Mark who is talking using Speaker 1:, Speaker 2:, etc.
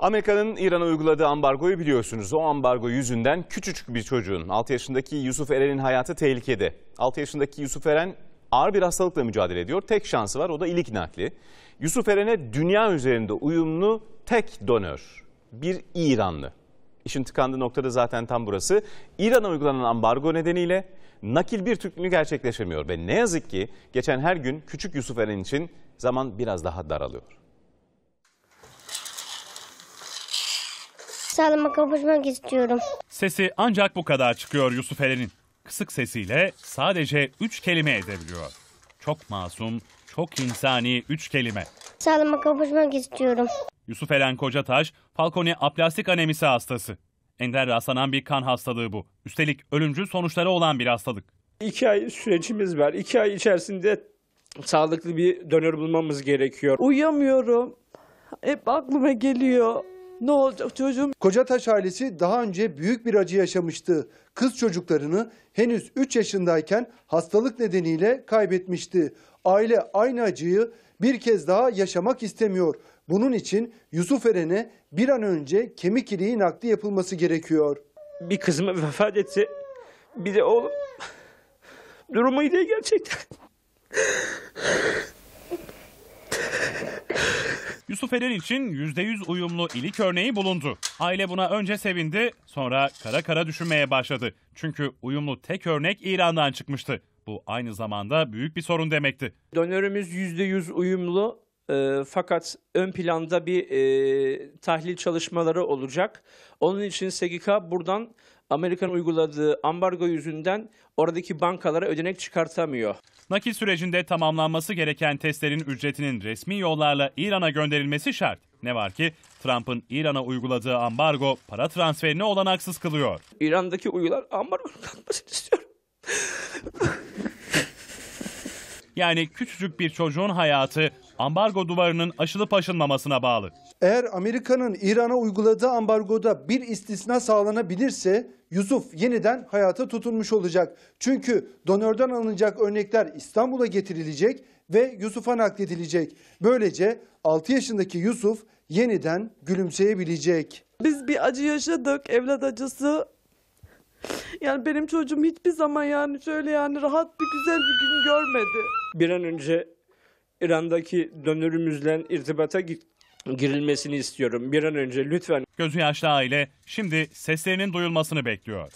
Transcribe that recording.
Speaker 1: Amerika'nın İran'a uyguladığı ambargoyu biliyorsunuz. O ambargo yüzünden küçücük bir çocuğun 6 yaşındaki Yusuf Eren'in hayatı tehlikede. 6 yaşındaki Yusuf Eren ağır bir hastalıkla mücadele ediyor. Tek şansı var o da ilik nakli. Yusuf Eren'e dünya üzerinde uyumlu tek donör bir İranlı. İşin tıkandığı noktada zaten tam burası. İran'a uygulanan ambargo nedeniyle nakil bir türlü gerçekleşemiyor ve ne yazık ki geçen her gün küçük Yusuf Eren için zaman biraz daha daralıyor.
Speaker 2: sağlama kavuşmak istiyorum.
Speaker 1: Sesi ancak bu kadar çıkıyor
Speaker 2: Yusuf Eren'in. Kısık sesiyle sadece üç kelime edebiliyor. Çok masum, çok insani üç kelime. Sağlama kavuşmak istiyorum. Yusuf Eren Kocataş, falconi aplastik anemisi hastası. Ender rastlanan bir kan hastalığı bu. Üstelik ölümcül sonuçları olan bir hastalık.
Speaker 1: İki ay sürecimiz var. İki ay içerisinde
Speaker 3: sağlıklı bir dönör bulmamız gerekiyor. Uyuyamıyorum. Hep aklıma geliyor. Ne olacak çocuğum? Kocataş ailesi daha önce büyük bir acı yaşamıştı. Kız çocuklarını henüz 3 yaşındayken hastalık nedeniyle kaybetmişti. Aile aynı acıyı bir kez daha yaşamak istemiyor. Bunun için Yusuf Eren'e bir an önce kemik iliği nakli yapılması gerekiyor. Bir kızıma vefat etse bir de oğlum durumu iyi değil gerçekten.
Speaker 2: Yusuf
Speaker 1: Eren için %100 uyumlu
Speaker 2: ilik örneği bulundu. Aile buna önce sevindi, sonra kara kara düşünmeye başladı. Çünkü uyumlu tek örnek İran'dan çıkmıştı. Bu aynı zamanda büyük bir sorun demekti.
Speaker 1: Donörümüz %100 uyumlu e, fakat ön planda bir e, tahlil çalışmaları olacak. Onun için SGK buradan Amerika'nın uyguladığı ambargo yüzünden oradaki bankalara ödenek çıkartamıyor.
Speaker 2: Nakil sürecinde tamamlanması gereken testlerin ücretinin resmi yollarla İran'a gönderilmesi şart. Ne var ki Trump'ın İran'a uyguladığı ambargo para transferini olanaksız kılıyor.
Speaker 1: İran'daki uyular ambargo kalkmasını istiyorum.
Speaker 2: Yani küçücük bir çocuğun hayatı ambargo duvarının aşılıp aşılmamasına bağlı.
Speaker 3: Eğer Amerika'nın İran'a uyguladığı ambargoda bir istisna sağlanabilirse Yusuf yeniden hayata tutunmuş olacak. Çünkü donörden alınacak örnekler İstanbul'a getirilecek ve Yusuf'a nakledilecek. Böylece 6 yaşındaki Yusuf yeniden gülümseyebilecek. Biz bir acı yaşadık, evlat acısı. Yani benim çocuğum hiçbir zaman yani şöyle yani rahat bir güzel bir gün görmedi. Bir an önce
Speaker 1: İran'daki dönürümüzle irtibata girilmesini istiyorum. Bir an önce lütfen.
Speaker 2: Gözü yaşlı aile şimdi seslerinin duyulmasını bekliyor.